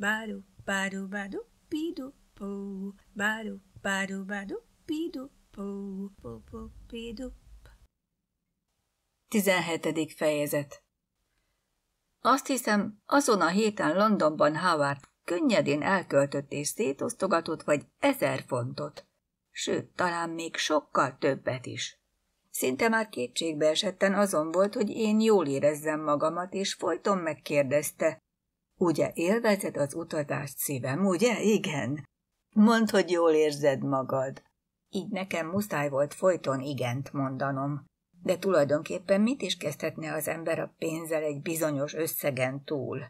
Bádu, bádu, bádu, pidu, pó. Bádu, bádu, bádu, pidu, pó. Pó, pó, pidu, 17. fejezet Azt hiszem, azon a héten Londonban Howard könnyedén elköltött és szétosztogatott vagy ezer fontot, sőt, talán még sokkal többet is. Szinte már kétségbe esetten azon volt, hogy én jól érezzem magamat, és folyton megkérdezte, Ugye élvezed az utazást szívem, ugye? Igen. Mondd, hogy jól érzed magad. Így nekem muszáj volt folyton igent mondanom. De tulajdonképpen mit is kezdhetne az ember a pénzzel egy bizonyos összegen túl?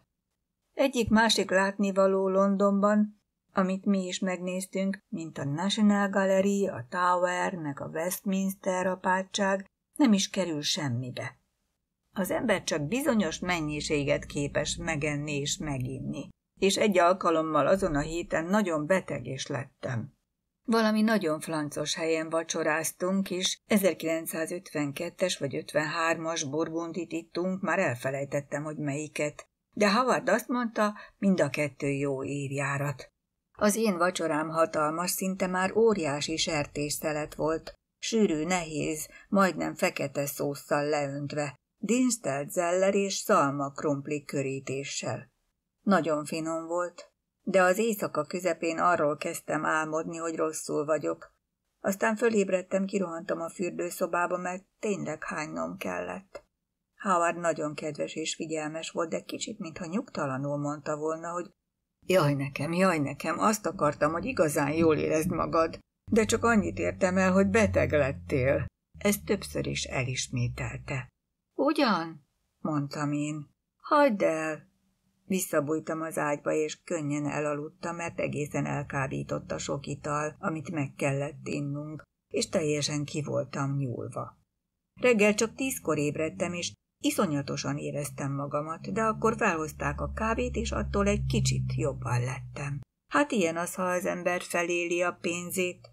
Egyik-másik látnivaló Londonban, amit mi is megnéztünk, mint a National Gallery, a Tower, meg a Westminster apátság, nem is kerül semmibe. Az ember csak bizonyos mennyiséget képes megenni és meginni, és egy alkalommal azon a héten nagyon beteg is lettem. Valami nagyon flancos helyen vacsoráztunk, és 1952-es vagy 53-as borbundit ittunk, már elfelejtettem, hogy melyiket. De Howard azt mondta, mind a kettő jó évjárat. Az én vacsorám hatalmas, szinte már óriási sertésszelet volt, sűrű, nehéz, majdnem fekete szószal leöntve, dinsztelt zeller és szalma krumpli körítéssel. Nagyon finom volt, de az éjszaka közepén arról kezdtem álmodni, hogy rosszul vagyok. Aztán fölébredtem, kirohantam a fürdőszobába, mert tényleg hánynom kellett. Howard nagyon kedves és figyelmes volt, de kicsit, mintha nyugtalanul mondta volna, hogy Jaj nekem, jaj nekem, azt akartam, hogy igazán jól érezd magad, de csak annyit értem el, hogy beteg lettél. Ezt többször is elismételte. Ugyan? mondtam én. Hagyd el! Visszabújtam az ágyba, és könnyen elaludtam, mert egészen elkábított a sok ital, amit meg kellett innunk, és teljesen kivoltam nyúlva. Reggel csak tízkor ébredtem, és iszonyatosan éreztem magamat, de akkor felhozták a kávét, és attól egy kicsit jobban lettem. Hát ilyen az, ha az ember feléli a pénzét.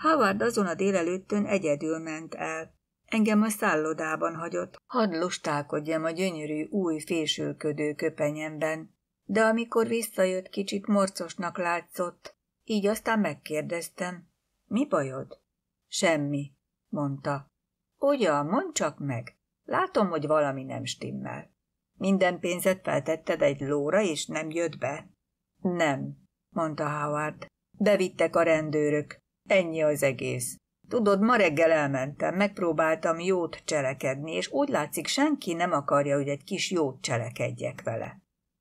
Howard azon a délelőttön egyedül ment el, Engem a szállodában hagyott, hadd lustálkodjam a gyönyörű új fésülködő köpenyemben, de amikor visszajött, kicsit morcosnak látszott, így aztán megkérdeztem, mi bajod? Semmi, mondta. Ugye, mondd csak meg, látom, hogy valami nem stimmel. Minden pénzet feltetted egy lóra, és nem jött be? Nem, mondta Howard. Bevittek a rendőrök. Ennyi az egész. Tudod, ma reggel elmentem, megpróbáltam jót cselekedni, és úgy látszik, senki nem akarja, hogy egy kis jót cselekedjek vele.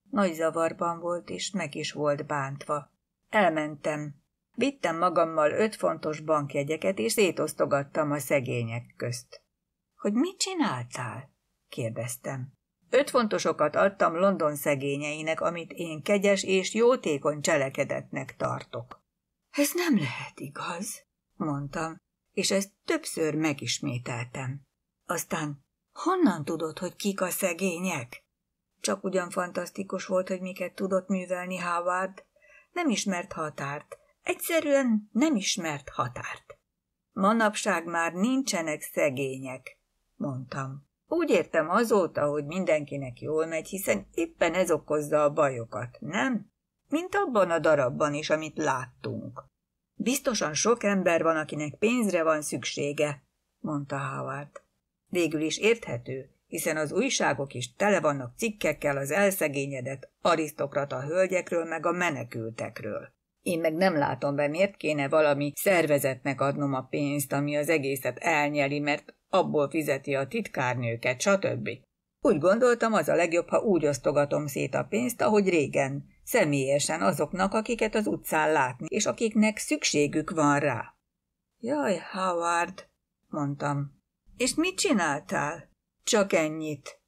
Nagy zavarban volt, és meg is volt bántva. Elmentem. Vittem magammal öt fontos bankjegyeket, és szétosztogattam a szegények közt. Hogy mit csináltál? kérdeztem. Öt fontosokat adtam London szegényeinek, amit én kegyes és jótékony cselekedetnek tartok. Ez nem lehet igaz, mondtam és ezt többször megismételtem. Aztán honnan tudod, hogy kik a szegények? Csak ugyan fantasztikus volt, hogy miket tudott művelni Howard. Nem ismert határt. Egyszerűen nem ismert határt. Manapság már nincsenek szegények, mondtam. Úgy értem azóta, hogy mindenkinek jól megy, hiszen éppen ez okozza a bajokat, nem? Mint abban a darabban is, amit láttunk. Biztosan sok ember van, akinek pénzre van szüksége, mondta Howard. Végül is érthető, hiszen az újságok is tele vannak cikkekkel az elszegényedett arisztokrata hölgyekről meg a menekültekről. Én meg nem látom be, miért kéne valami szervezetnek adnom a pénzt, ami az egészet elnyeli, mert abból fizeti a titkárnőket, stb. Úgy gondoltam, az a legjobb, ha úgy osztogatom szét a pénzt, ahogy régen, személyesen azoknak, akiket az utcán látni, és akiknek szükségük van rá. Jaj, Howard, mondtam. És mit csináltál? Csak ennyit,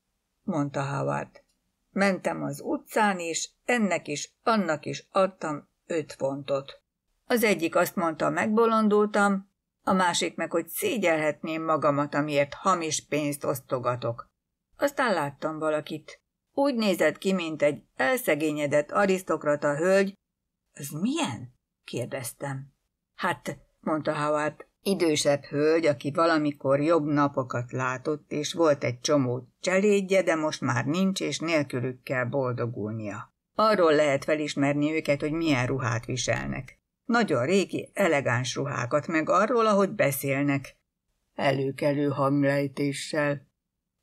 mondta Howard. Mentem az utcán, és ennek is, annak is adtam öt fontot. Az egyik azt mondta, megbolondultam, a másik meg, hogy szégyelhetném magamat, amiért hamis pénzt osztogatok. Aztán láttam valakit, úgy nézett ki, mint egy elszegényedett arisztokrata hölgy. Az milyen? kérdeztem. Hát, mondta Howard, idősebb hölgy, aki valamikor jobb napokat látott, és volt egy csomó cselédje, de most már nincs, és nélkülük kell boldogulnia. Arról lehet felismerni őket, hogy milyen ruhát viselnek. Nagyon régi, elegáns ruhákat, meg arról, ahogy beszélnek. Előkelő hanglejtéssel.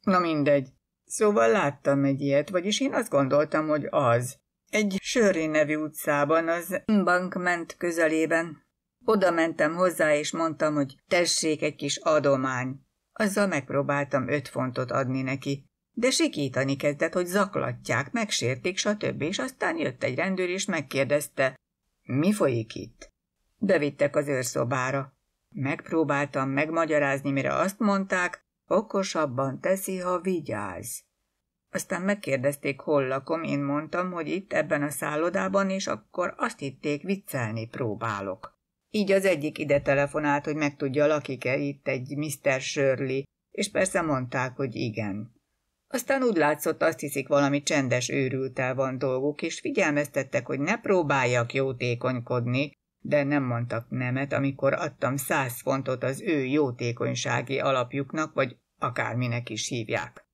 Na mindegy, Szóval láttam egy ilyet, vagyis én azt gondoltam, hogy az. Egy Sörri nevű utcában, az embankment közelében. Oda mentem hozzá, és mondtam, hogy tessék egy kis adomány. Azzal megpróbáltam öt fontot adni neki, de sikítani kezdett, hogy zaklatják, megsértik, stb. És aztán jött egy rendőr, és megkérdezte, mi folyik itt? Bevittek az őrszobára. Megpróbáltam megmagyarázni, mire azt mondták, Okosabban teszi, ha vigyáz. Aztán megkérdezték, hol lakom, én mondtam, hogy itt, ebben a szállodában, és akkor azt hitték, viccelni próbálok. Így az egyik ide telefonált, hogy megtudja, lakik-e itt egy Mr. Shirley, és persze mondták, hogy igen. Aztán úgy látszott, azt hiszik, valami csendes őrültel van dolguk, és figyelmeztettek, hogy ne próbáljak jótékonykodni, de nem mondtak nemet, amikor adtam száz fontot az ő jótékonysági alapjuknak, vagy akárminek is hívják.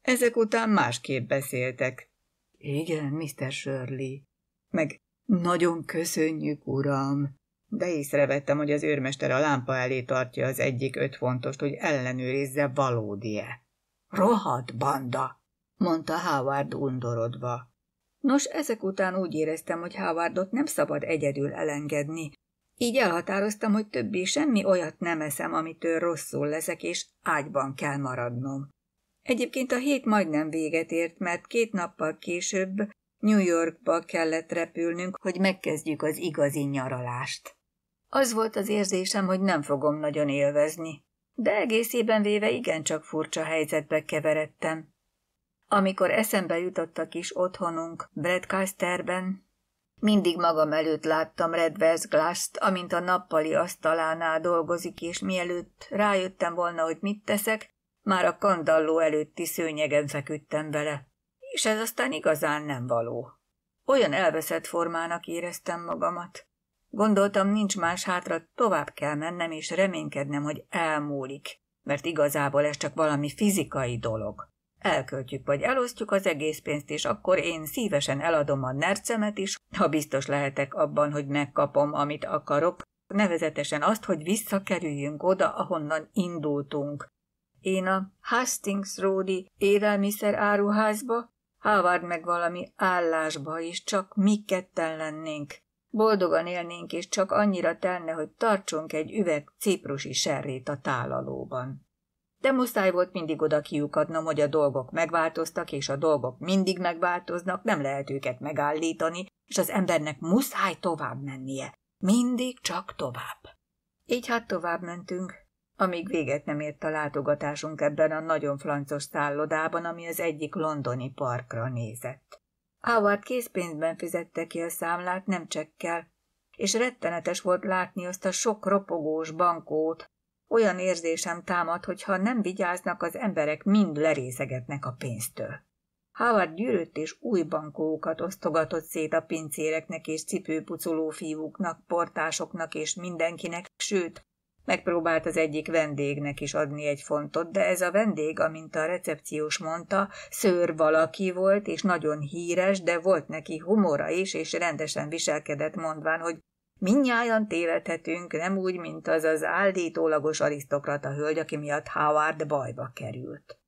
Ezek után másképp beszéltek. Igen, Mr. Shirley. Meg nagyon köszönjük, uram. De észrevettem, hogy az őrmester a lámpa elé tartja az egyik öt fontost, hogy ellenőrizze valódi-e. Rohadt banda, mondta Howard undorodva. Nos, ezek után úgy éreztem, hogy Howardot nem szabad egyedül elengedni. Így elhatároztam, hogy többé semmi olyat nem eszem, amitől rosszul leszek, és ágyban kell maradnom. Egyébként a hét majdnem véget ért, mert két nappal később New Yorkba kellett repülnünk, hogy megkezdjük az igazi nyaralást. Az volt az érzésem, hogy nem fogom nagyon élvezni, de egészében véve igencsak furcsa helyzetbe keveredtem. Amikor eszembe jutott a kis otthonunk Bradcasterben, mindig magam előtt láttam Redvers glass amint a nappali asztalánál dolgozik, és mielőtt rájöttem volna, hogy mit teszek, már a kandalló előtti szőnyegen feküdtem vele. És ez aztán igazán nem való. Olyan elveszett formának éreztem magamat. Gondoltam, nincs más hátra, tovább kell mennem, és reménykednem, hogy elmúlik, mert igazából ez csak valami fizikai dolog. Elköltjük vagy elosztjuk az egész pénzt, és akkor én szívesen eladom a nercemet is, ha biztos lehetek abban, hogy megkapom, amit akarok, nevezetesen azt, hogy visszakerüljünk oda, ahonnan indultunk. Én a Hastings Roadi élelmiszer áruházba, Howard meg valami állásba, és csak mi ketten lennénk. Boldogan élnénk, és csak annyira telne, hogy tartsunk egy üveg ciprusi serrét a tálalóban de muszáj volt mindig oda kiukadnom, hogy a dolgok megváltoztak, és a dolgok mindig megváltoznak, nem lehet őket megállítani, és az embernek muszáj tovább mennie. Mindig csak tovább. Így hát tovább mentünk, amíg véget nem ért a látogatásunk ebben a nagyon flancos szállodában, ami az egyik londoni parkra nézett. Howard készpénzben fizette ki a számlát, nem csekkel, és rettenetes volt látni azt a sok ropogós bankót, olyan érzésem támad, hogy ha nem vigyáznak, az emberek mind lerészegetnek a pénztől. Howard gyűrött és új bankókat osztogatott szét a pincéreknek és cipőpucoló fiúknak, portásoknak és mindenkinek, sőt, megpróbált az egyik vendégnek is adni egy fontot, de ez a vendég, amint a recepciós mondta, szőr valaki volt és nagyon híres, de volt neki humora is, és rendesen viselkedett mondván, hogy Minnyáján tévedhetünk, nem úgy, mint az az állítólagos arisztokrata hölgy, aki miatt Howard bajba került.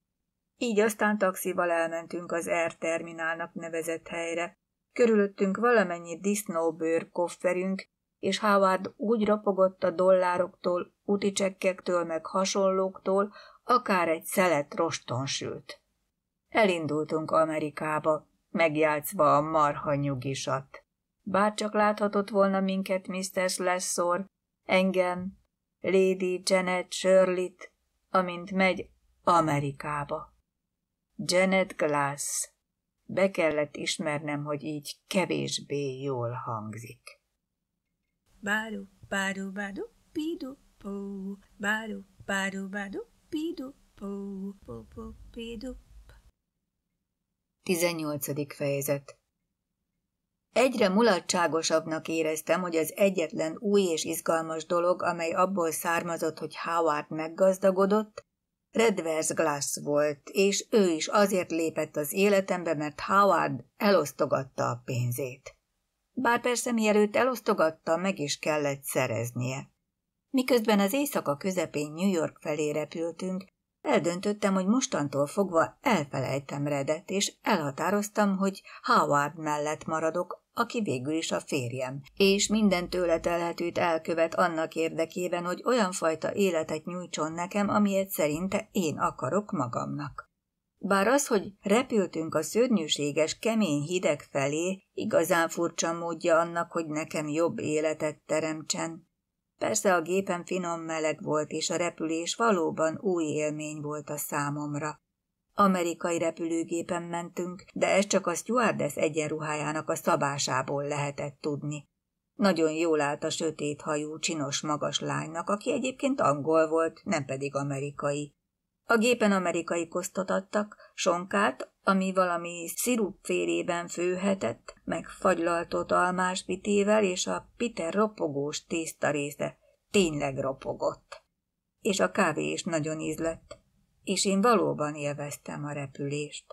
Így aztán taxival elmentünk az R-terminálnak nevezett helyre. Körülöttünk valamennyi disznóbőr kofferünk, és Howard úgy rapogott a dollároktól, uticsekkektől meg hasonlóktól, akár egy szelet rostonsült. Elindultunk Amerikába, megjátszva a marha nyugisat. Bár csak láthatott volna minket Mr. Slessor, engem, Lady Janet shirley amint megy Amerikába. Janet Glass. Be kellett ismernem, hogy így kevésbé jól hangzik. Báru, báru, báru, pidu, pó, báru, báru, báru, pidu, pó, pó, pó, pidu, 18. fejezet Egyre mulatságosabbnak éreztem, hogy az egyetlen új és izgalmas dolog, amely abból származott, hogy Howard meggazdagodott, Redvers Glass volt, és ő is azért lépett az életembe, mert Howard elosztogatta a pénzét. Bár persze mielőtt elosztogatta, meg is kellett szereznie. Miközben az éjszaka közepén New York felé repültünk, eldöntöttem, hogy mostantól fogva elfelejtem Redet, és elhatároztam, hogy Howard mellett maradok aki végül is a férjem, és minden tőle telhetőt elkövet annak érdekében, hogy olyan fajta életet nyújtson nekem, amilyet szerinte én akarok magamnak. Bár az, hogy repültünk a szörnyűséges, kemény hideg felé, igazán furcsa módja annak, hogy nekem jobb életet teremtsen. Persze a gépen finom meleg volt, és a repülés valóban új élmény volt a számomra. Amerikai repülőgépen mentünk, de ez csak a Stuartes egyenruhájának a szabásából lehetett tudni. Nagyon jól állt a sötét hajú, csinos magas lánynak, aki egyébként angol volt, nem pedig amerikai. A gépen amerikai kosztot adtak, sonkát, ami valami szirupférében főhetett, meg fagylaltott almás pitével, és a pite ropogós tészta része tényleg ropogott. És a kávé is nagyon ízlett és én valóban élveztem a repülést.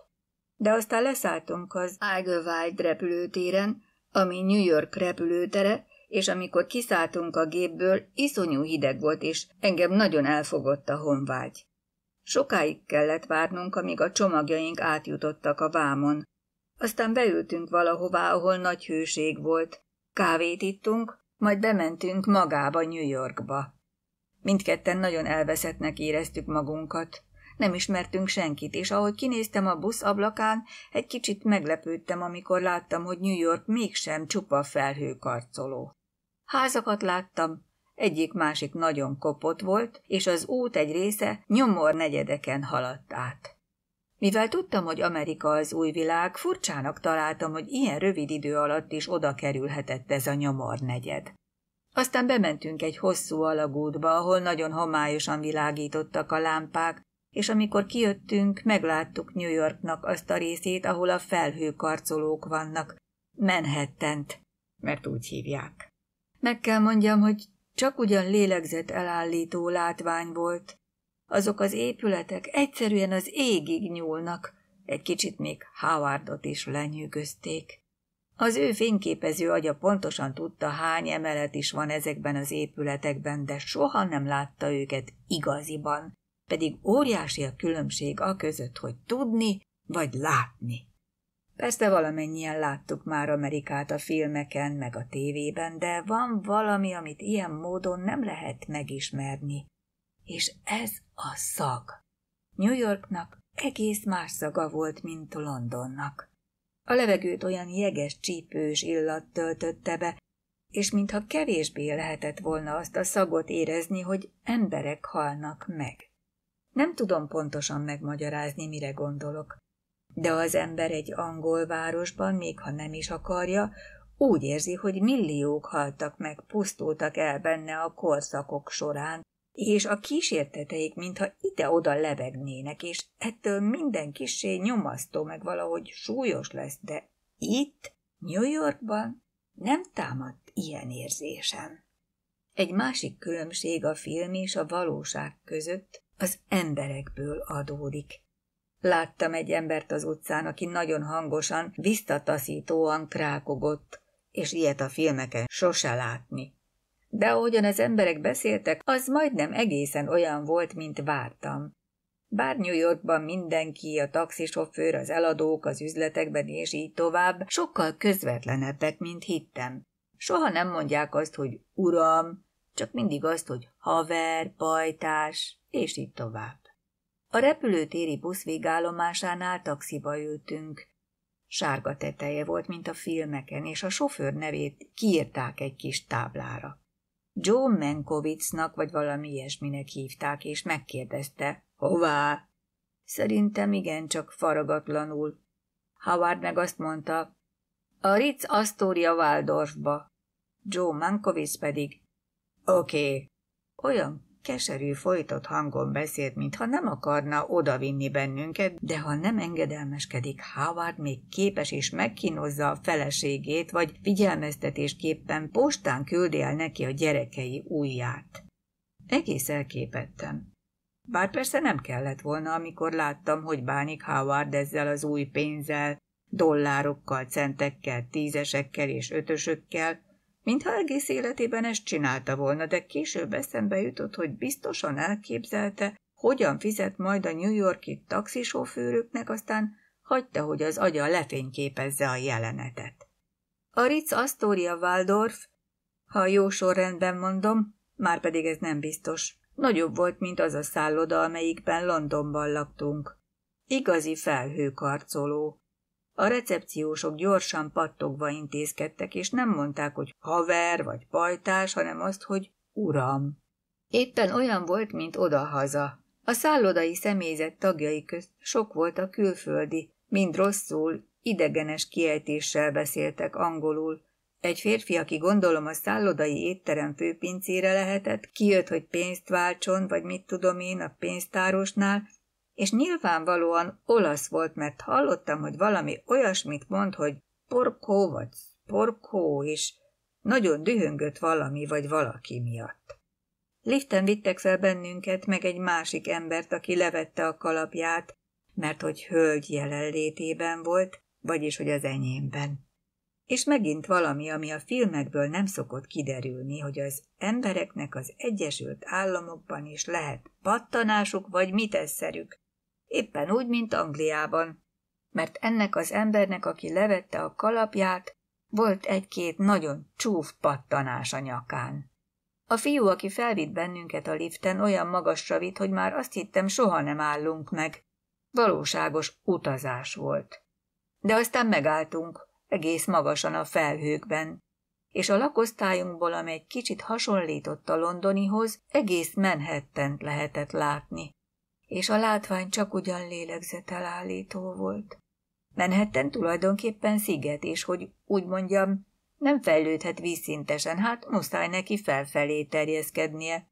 De aztán leszálltunk az Ágövájt repülőtéren, ami New York repülőtere, és amikor kiszálltunk a gépből, iszonyú hideg volt, és engem nagyon elfogott a honvágy. Sokáig kellett várnunk, amíg a csomagjaink átjutottak a vámon. Aztán beültünk valahová, ahol nagy hőség volt. Kávét ittunk, majd bementünk magába New Yorkba. Mindketten nagyon elveszettnek éreztük magunkat. Nem ismertünk senkit, és ahogy kinéztem a busz ablakán, egy kicsit meglepődtem, amikor láttam, hogy New York mégsem csupa felhőkarcoló. Házakat láttam, egyik-másik nagyon kopott volt, és az út egy része nyomor negyedeken haladt át. Mivel tudtam, hogy Amerika az új világ, furcsának találtam, hogy ilyen rövid idő alatt is oda kerülhetett ez a nyomor negyed. Aztán bementünk egy hosszú alagútba, ahol nagyon homályosan világítottak a lámpák, és amikor kijöttünk, megláttuk New Yorknak azt a részét, ahol a felhőkarcolók vannak, Manhattant, mert úgy hívják. Meg kell mondjam, hogy csak ugyan lélegzett elállító látvány volt. Azok az épületek egyszerűen az égig nyúlnak, egy kicsit még Howardot is lenyűgözték. Az ő fényképező agya pontosan tudta, hány emelet is van ezekben az épületekben, de soha nem látta őket igaziban, pedig óriási a különbség a között, hogy tudni vagy látni. Persze valamennyien láttuk már Amerikát a filmeken, meg a tévében, de van valami, amit ilyen módon nem lehet megismerni. És ez a szag. New Yorknak egész más szaga volt, mint Londonnak. A levegőt olyan jeges, csípős illat töltötte be, és mintha kevésbé lehetett volna azt a szagot érezni, hogy emberek halnak meg. Nem tudom pontosan megmagyarázni, mire gondolok. De az ember egy angol városban, még ha nem is akarja, úgy érzi, hogy milliók haltak meg, pusztultak el benne a korszakok során, és a kísérteteik, mintha ide-oda lebegnének, és ettől minden kisé nyomasztó, meg valahogy súlyos lesz, de itt, New Yorkban nem támadt ilyen érzésem. Egy másik különbség a film és a valóság között, az emberekből adódik. Láttam egy embert az utcán, aki nagyon hangosan, visszataszítóan krákogott, és ilyet a filmeken sose látni. De ahogyan az emberek beszéltek, az majdnem egészen olyan volt, mint vártam. Bár New Yorkban mindenki, a taxisofőr, az eladók, az üzletekben és így tovább, sokkal közvetlenebbek, mint hittem. Soha nem mondják azt, hogy uram, csak mindig azt, hogy haver, pajtás, és így tovább. A repülőtéri busz végállomásánál taxiba ültünk. Sárga teteje volt, mint a filmeken, és a sofőr nevét kiírták egy kis táblára. John Menkovicnak vagy valami ilyesminek hívták, és megkérdezte, hová? Szerintem csak faragatlanul. Howard meg azt mondta, a Ritz Astoria Waldorfba. Joe Mankovic pedig Oké. Okay. Olyan keserű, folytott hangon beszélt, mintha nem akarna odavinni bennünket, de ha nem engedelmeskedik, Howard még képes és megkínozza a feleségét, vagy figyelmeztetésképpen postán küldi el neki a gyerekei ujját. Egész elképettem. Bár persze nem kellett volna, amikor láttam, hogy bánik Howard ezzel az új pénzzel, dollárokkal, centekkel, tízesekkel és ötösökkel, Mintha egész életében ezt csinálta volna, de később eszembe jutott, hogy biztosan elképzelte, hogyan fizet majd a New Yorki taxisofőröknek, aztán hagyta, hogy az agya lefényképezze a jelenetet. A Ritz Astoria Waldorf, ha jó sorrendben mondom, már pedig ez nem biztos, nagyobb volt, mint az a szálloda, amelyikben Londonban laktunk. Igazi felhőkarcoló. A recepciósok gyorsan pattogva intézkedtek, és nem mondták, hogy haver vagy pajtás, hanem azt, hogy uram. Éppen olyan volt, mint odahaza. A szállodai személyzet tagjai közt sok volt a külföldi, mind rosszul, idegenes kiejtéssel beszéltek angolul. Egy férfi, aki gondolom a szállodai étterem főpincére lehetett, kijött, hogy pénzt váltson, vagy mit tudom én, a pénztárosnál, és nyilvánvalóan olasz volt, mert hallottam, hogy valami olyasmit mond, hogy porkó vagy porkó, és nagyon dühöngött valami vagy valaki miatt. Liften vittek fel bennünket, meg egy másik embert, aki levette a kalapját, mert hogy hölgy jelenlétében volt, vagyis hogy az enyémben. És megint valami, ami a filmekből nem szokott kiderülni, hogy az embereknek az Egyesült Államokban is lehet pattanásuk vagy mit eszerük, éppen úgy, mint Angliában. Mert ennek az embernek, aki levette a kalapját, volt egy-két nagyon csúf pattanás a nyakán. A fiú, aki felvitt bennünket a liften, olyan magasra vitt, hogy már azt hittem, soha nem állunk meg. Valóságos utazás volt. De aztán megálltunk, egész magasan a felhőkben, és a lakosztályunkból, amely egy kicsit hasonlított a londonihoz, egész menhettent lehetett látni és a látvány csak ugyan lélegzetelállító volt. Menhetten tulajdonképpen sziget, és hogy úgy mondjam, nem fejlődhet vízszintesen, hát muszáj neki felfelé terjeszkednie.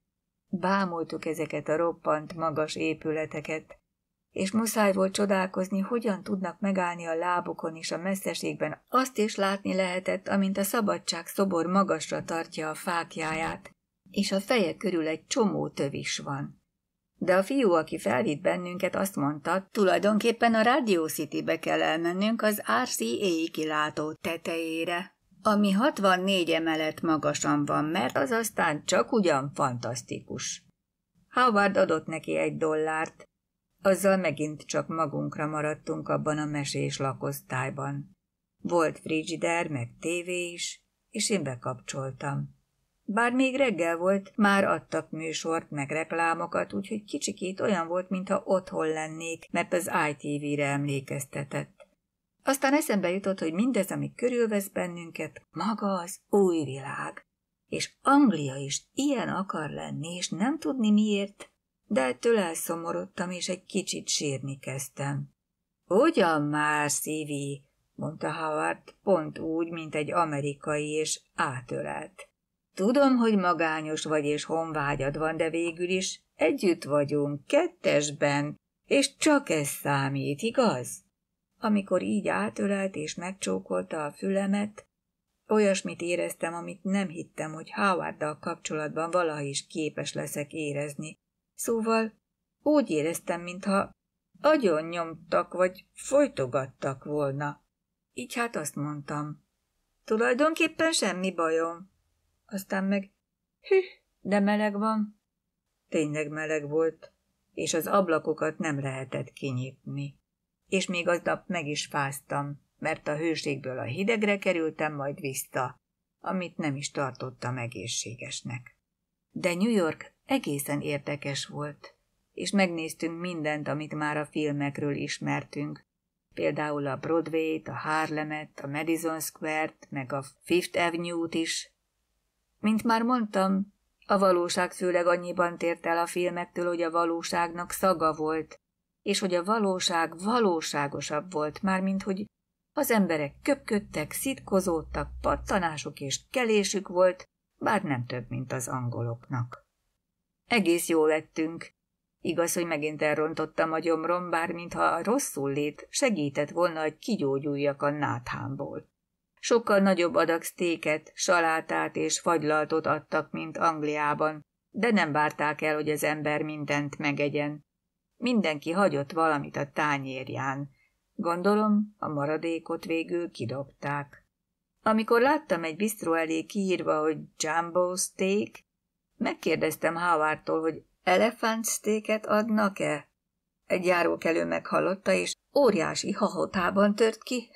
Bámultuk ezeket a roppant magas épületeket, és muszáj volt csodálkozni, hogyan tudnak megállni a lábukon és a messzeségben. Azt is látni lehetett, amint a szabadság szobor magasra tartja a fákjáját, és a feje körül egy csomó tövis van de a fiú, aki felvitt bennünket, azt mondta, tulajdonképpen a Radio City-be kell elmennünk az RCA kilátó tetejére, ami 64 emelet magasan van, mert az aztán csak ugyan fantasztikus. Howard adott neki egy dollárt, azzal megint csak magunkra maradtunk abban a mesés lakosztályban. Volt frigider, meg tévé is, és én bekapcsoltam. Bár még reggel volt, már adtak műsort, meg reklámokat, úgyhogy kicsikét olyan volt, mintha otthon lennék, mert az ITV-re emlékeztetett. Aztán eszembe jutott, hogy mindez, ami körülvesz bennünket, maga az új világ. És Anglia is ilyen akar lenni, és nem tudni miért, de ettől elszomorodtam, és egy kicsit sírni kezdtem. Ugyan már, Szívi, mondta Howard, pont úgy, mint egy amerikai, és átölelt. Tudom, hogy magányos vagy és honvágyad van, de végül is együtt vagyunk, kettesben, és csak ez számít, igaz? Amikor így átölelt és megcsókolta a fülemet, olyasmit éreztem, amit nem hittem, hogy Howarddal kapcsolatban valaha is képes leszek érezni. Szóval úgy éreztem, mintha agyon nyomtak vagy folytogattak volna. Így hát azt mondtam. Tulajdonképpen semmi bajom, aztán meg hű, de meleg van. Tényleg meleg volt, és az ablakokat nem lehetett kinyitni. És még aznap meg is fáztam, mert a hőségből a hidegre kerültem, majd vissza, amit nem is tartottam egészségesnek. De New York egészen érdekes volt, és megnéztünk mindent, amit már a filmekről ismertünk, például a Broadway-t, a Harlemet, a Madison Square-t, meg a Fifth Avenue-t is, mint már mondtam, a valóság főleg annyiban tért el a filmektől, hogy a valóságnak szaga volt, és hogy a valóság valóságosabb volt, mármint hogy az emberek köpködtek, szitkozódtak, pattanásuk és kelésük volt, bár nem több, mint az angoloknak. Egész jól lettünk. Igaz, hogy megint elrontottam a gyomrom, bár mintha a rosszul lét segített volna, hogy kigyógyuljak a náthámból. Sokkal nagyobb adag sztéket, salátát és fagylaltot adtak, mint Angliában, de nem várták el, hogy az ember mindent megegyen. Mindenki hagyott valamit a tányérján. Gondolom, a maradékot végül kidobták. Amikor láttam egy bisztró elé kiírva, hogy Jumbo Steak, megkérdeztem Howardtól, hogy elefánt steaket adnak-e? Egy járókelő meghallotta, és óriási hahotában tört ki.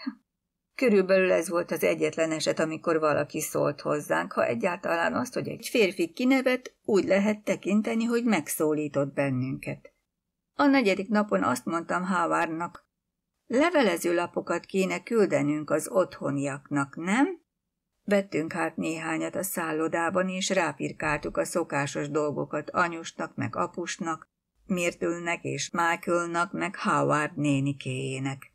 Körülbelül ez volt az egyetlen eset, amikor valaki szólt hozzánk, ha egyáltalán azt, hogy egy férfi kinevet, úgy lehet tekinteni, hogy megszólított bennünket. A negyedik napon azt mondtam Hávárnak, levelező lapokat kéne küldenünk az otthoniaknak, nem? Vettünk hát néhányat a szállodában, és rápirkáltuk a szokásos dolgokat anyusnak, meg apusnak, Mirtülnek és Michaelnak, meg Howard nénikéjének.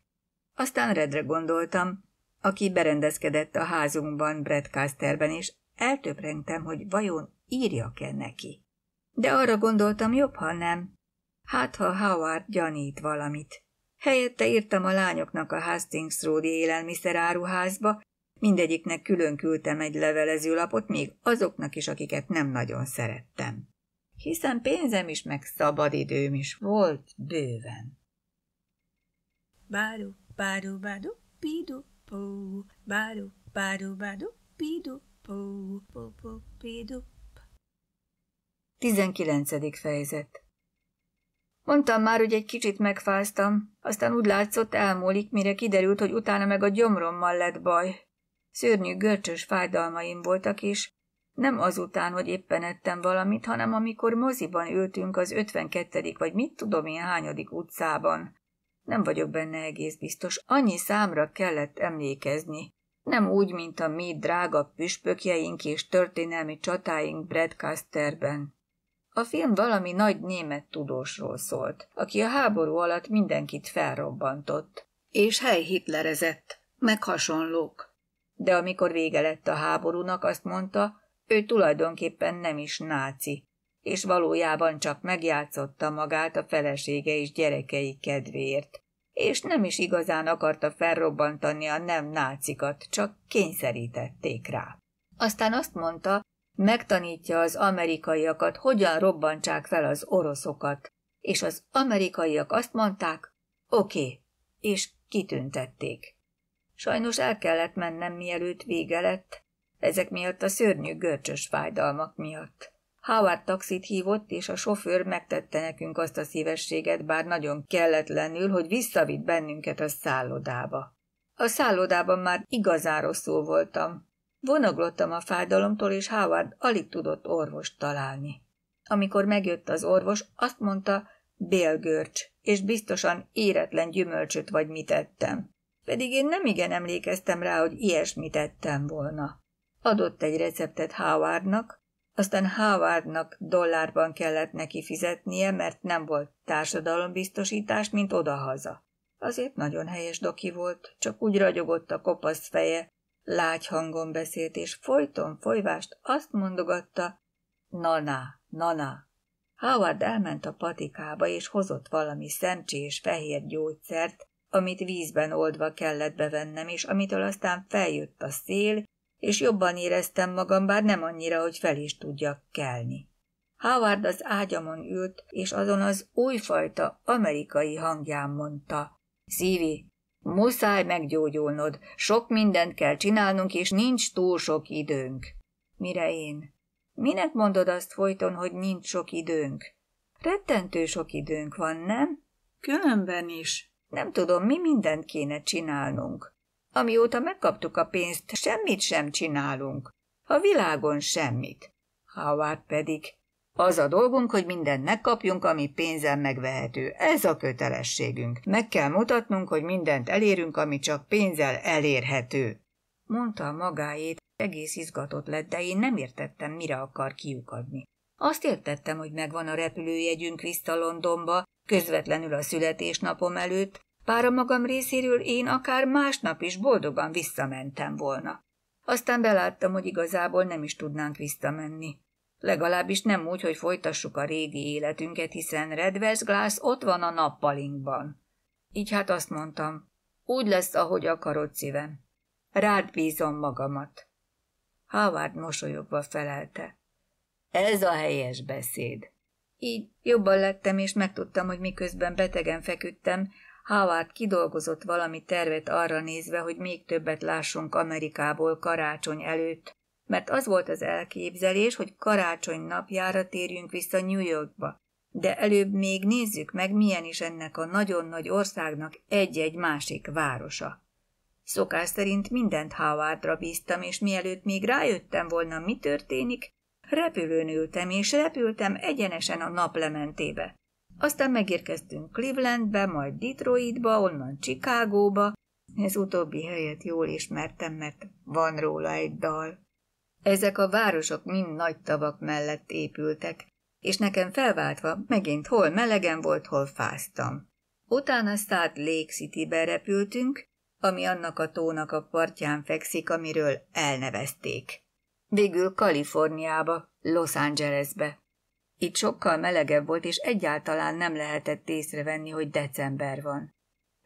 Aztán redre gondoltam, aki berendezkedett a házunkban, Bredcasterben, és eltöprengtem, hogy vajon írjak-e neki. De arra gondoltam, jobb, ha nem. Hát, ha Howard gyanít valamit. Helyette írtam a lányoknak a Hastings Road élelmiszeráruházba, mindegyiknek külön küldtem egy levelezőlapot, még azoknak is, akiket nem nagyon szerettem. Hiszen pénzem is, meg szabadidőm is volt bőven. Báru, báru, báru, pidu, pó, báru, báru, báru, pidu, po po pó, pidu. 19. fejezet Mondtam már, hogy egy kicsit megfáztam, aztán úgy látszott elmúlik, mire kiderült, hogy utána meg a gyomrommal lett baj. Szörnyű, görcsös fájdalmaim voltak, is, nem azután, hogy éppen ettem valamit, hanem amikor moziban ültünk az 52. vagy mit tudom én hányadik utcában. Nem vagyok benne egész biztos, annyi számra kellett emlékezni. Nem úgy, mint a mi drága püspökjeink és történelmi csatáink Bradcasterben. A film valami nagy német tudósról szólt, aki a háború alatt mindenkit felrobbantott. És hely hitlerezett, meg hasonlók. De amikor vége lett a háborúnak, azt mondta, ő tulajdonképpen nem is náci, és valójában csak megjátszotta magát a felesége és gyerekei kedvéért, és nem is igazán akarta felrobbantani a nem nácikat, csak kényszerítették rá. Aztán azt mondta, megtanítja az amerikaiakat, hogyan robbantsák fel az oroszokat, és az amerikaiak azt mondták, oké, okay, és kitüntették. Sajnos el kellett mennem, mielőtt vége lett, ezek miatt a szörnyű görcsös fájdalmak miatt. Howard taxit hívott, és a sofőr megtette nekünk azt a szívességet, bár nagyon kelletlenül, hogy visszavitt bennünket a szállodába. A szállodában már igazán rosszul voltam. Vonaglottam a fájdalomtól, és Howard alig tudott orvost találni. Amikor megjött az orvos, azt mondta, bélgörcs, és biztosan éretlen gyümölcsöt vagy mit ettem. Pedig én nem igen emlékeztem rá, hogy ilyesmit ettem volna. Adott egy receptet Howardnak, aztán Howardnak dollárban kellett neki fizetnie, mert nem volt társadalombiztosítás, mint odahaza. Azért nagyon helyes doki volt, csak úgy ragyogott a kopasz feje, lágy hangon beszélt, és folyton folyvást azt mondogatta, Nana, Nana. Howard elment a patikába, és hozott valami szemcsés fehér gyógyszert, amit vízben oldva kellett bevennem, és amitől aztán feljött a szél, és jobban éreztem magam, bár nem annyira, hogy fel is tudjak kelni. Howard az ágyamon ült, és azon az újfajta amerikai hangján mondta. Szívi, muszáj meggyógyulnod, sok mindent kell csinálnunk, és nincs túl sok időnk. Mire én? Minek mondod azt folyton, hogy nincs sok időnk? Rettentő sok időnk van, nem? Különben is. Nem tudom, mi mindent kéne csinálnunk. Amióta megkaptuk a pénzt, semmit sem csinálunk. A világon semmit. Howard pedig. Az a dolgunk, hogy mindent megkapjunk, ami pénzen megvehető. Ez a kötelességünk. Meg kell mutatnunk, hogy mindent elérünk, ami csak pénzzel elérhető. Mondta a magáét, egész izgatott lett, de én nem értettem, mire akar kiukadni. Azt értettem, hogy megvan a repülőjegyünk vissza Londonba, közvetlenül a születésnapom előtt, bár a magam részéről én akár másnap is boldogan visszamentem volna. Aztán beláttam, hogy igazából nem is tudnánk visszamenni. Legalábbis nem úgy, hogy folytassuk a régi életünket, hiszen Redvers Glass ott van a nappalinkban. Így hát azt mondtam, úgy lesz, ahogy akarod szívem. Rád bízom magamat. Howard mosolyogva felelte. Ez a helyes beszéd. Így jobban lettem, és megtudtam, hogy miközben betegen feküdtem, Howard kidolgozott valami tervet arra nézve, hogy még többet lássunk Amerikából karácsony előtt, mert az volt az elképzelés, hogy karácsony napjára térjünk vissza New Yorkba, de előbb még nézzük meg, milyen is ennek a nagyon nagy országnak egy-egy másik városa. Szokás szerint mindent Howardra bíztam, és mielőtt még rájöttem volna, mi történik, repülőn ültem, és repültem egyenesen a naplementébe. Aztán megérkeztünk Clevelandbe, majd Detroitba, onnan Chicagóba. Ez utóbbi helyet jól ismertem, mert van róla egy dal. Ezek a városok mind nagy tavak mellett épültek, és nekem felváltva megint hol melegen volt, hol fáztam. Utána Stát Lake City-be repültünk, ami annak a tónak a partján fekszik, amiről elnevezték. Végül Kaliforniába, Los Angelesbe. Itt sokkal melegebb volt, és egyáltalán nem lehetett észrevenni, hogy december van.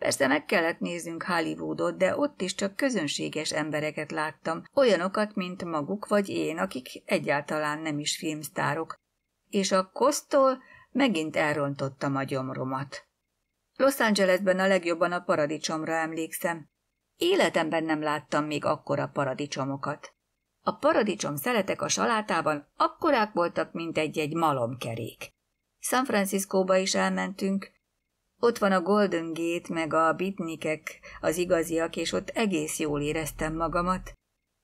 Persze meg kellett néznünk Hollywoodot, de ott is csak közönséges embereket láttam, olyanokat, mint maguk vagy én, akik egyáltalán nem is filmsztárok. És a kosztól megint elrontottam a gyomromat. Los Angelesben a legjobban a paradicsomra emlékszem. Életemben nem láttam még akkora paradicsomokat. A paradicsom szeletek a salátában akkorák voltak, mint egy-egy malomkerék. San Franciscóba is elmentünk. Ott van a Golden Gate, meg a bitnikek, az igaziak, és ott egész jól éreztem magamat.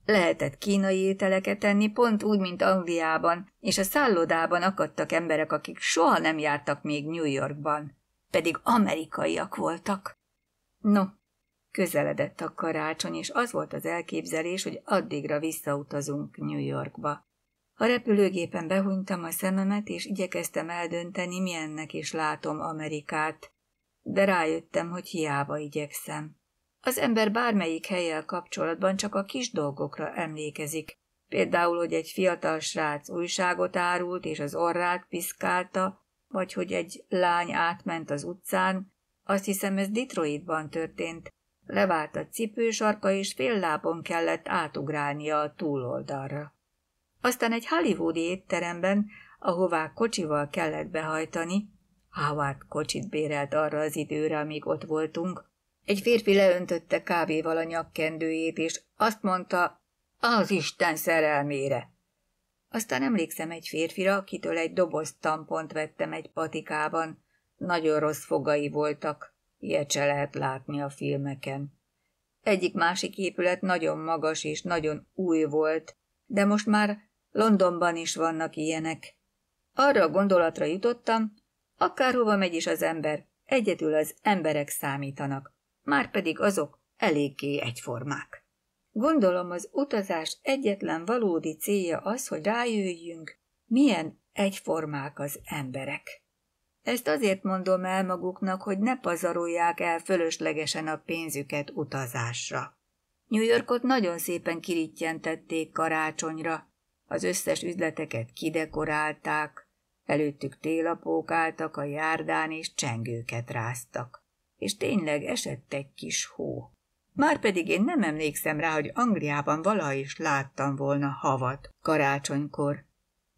Lehetett kínai ételeket enni, pont úgy, mint Angliában, és a szállodában akadtak emberek, akik soha nem jártak még New Yorkban, pedig amerikaiak voltak. No, Közeledett a karácsony, és az volt az elképzelés, hogy addigra visszautazunk New Yorkba. A repülőgépen behunytam a szememet, és igyekeztem eldönteni, milyennek is látom Amerikát, de rájöttem, hogy hiába igyekszem. Az ember bármelyik helyel kapcsolatban csak a kis dolgokra emlékezik, például, hogy egy fiatal srác újságot árult, és az orrát piszkálta, vagy hogy egy lány átment az utcán, azt hiszem ez Detroitban történt, levált a cipősarka, és fél lábon kellett átugrálnia a túloldalra. Aztán egy hollywoodi étteremben, ahová kocsival kellett behajtani, Howard kocsit bérelt arra az időre, amíg ott voltunk, egy férfi leöntötte kávéval a nyakkendőjét, és azt mondta, az Isten szerelmére. Aztán emlékszem egy férfira, akitől egy doboz tampont vettem egy patikában. Nagyon rossz fogai voltak. Ilyet se lehet látni a filmeken. Egyik-másik épület nagyon magas és nagyon új volt, de most már Londonban is vannak ilyenek. Arra a gondolatra jutottam, akárhova megy is az ember, egyedül az emberek számítanak, már pedig azok eléggé egyformák. Gondolom az utazás egyetlen valódi célja az, hogy rájöjjünk, milyen egyformák az emberek. Ezt azért mondom el maguknak, hogy ne pazarolják el fölöslegesen a pénzüket utazásra. New Yorkot nagyon szépen kirítjentették karácsonyra, az összes üzleteket kidekorálták, előttük télapók álltak a járdán és csengőket ráztak. És tényleg esett egy kis hó. Márpedig én nem emlékszem rá, hogy Angliában valaha is láttam volna havat karácsonykor,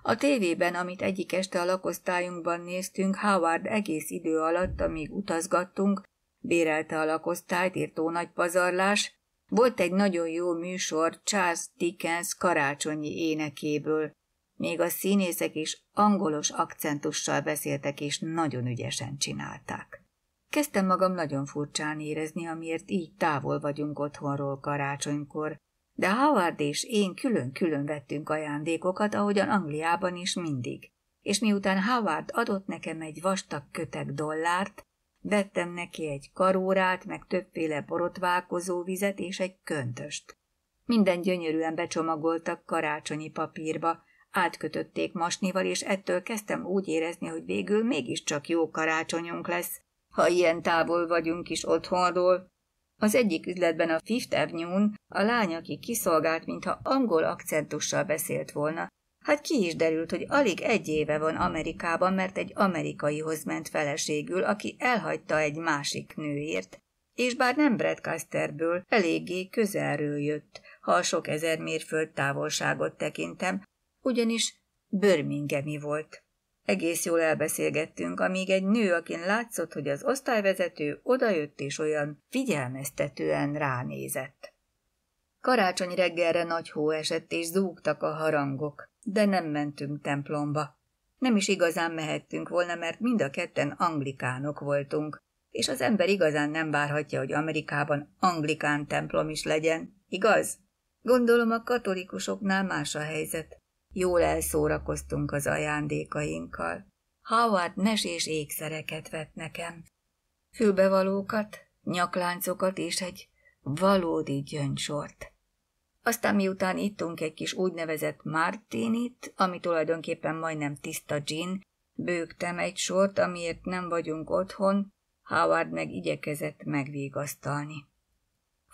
a tévében, amit egyik este a lakosztályunkban néztünk, Howard egész idő alatt, amíg utazgattunk, bérelte a lakosztályt, írtó nagy pazarlás, volt egy nagyon jó műsor Charles Dickens karácsonyi énekéből. Még a színészek is angolos akcentussal beszéltek, és nagyon ügyesen csinálták. Kezdtem magam nagyon furcsán érezni, amiért így távol vagyunk otthonról karácsonykor, de Howard és én külön-külön vettünk ajándékokat, ahogyan Angliában is mindig. És miután Howard adott nekem egy vastag köteg dollárt, vettem neki egy karórát, meg többféle borotválkozó vizet és egy köntöst. Minden gyönyörűen becsomagoltak karácsonyi papírba, átkötötték masnival, és ettől kezdtem úgy érezni, hogy végül mégiscsak jó karácsonyunk lesz, ha ilyen távol vagyunk is otthonról. Az egyik üzletben a Fifth Avenue-n a lány, aki kiszolgált, mintha angol akcentussal beszélt volna, Hát ki is derült, hogy alig egy éve van Amerikában, mert egy amerikaihoz ment feleségül, aki elhagyta egy másik nőért. És bár nem Bradcasterből, eléggé közelről jött, ha a sok ezer mérföld távolságot tekintem, ugyanis Birminghami volt. Egész jól elbeszélgettünk, amíg egy nő, akin látszott, hogy az osztályvezető odajött és olyan figyelmeztetően ránézett. Karácsony reggelre nagy hó esett, és zúgtak a harangok, de nem mentünk templomba. Nem is igazán mehettünk volna, mert mind a ketten anglikánok voltunk, és az ember igazán nem várhatja, hogy Amerikában anglikán templom is legyen, igaz? Gondolom a katolikusoknál más a helyzet. Jól elszórakoztunk az ajándékainkkal. Howard nes és ékszereket vett nekem. Fülbevalókat, nyakláncokat és egy valódi gyöngysort. Aztán miután ittunk egy kis úgynevezett martinit, ami tulajdonképpen majdnem tiszta gin, bőgtem egy sort, amiért nem vagyunk otthon, Howard meg igyekezett megvégasztalni.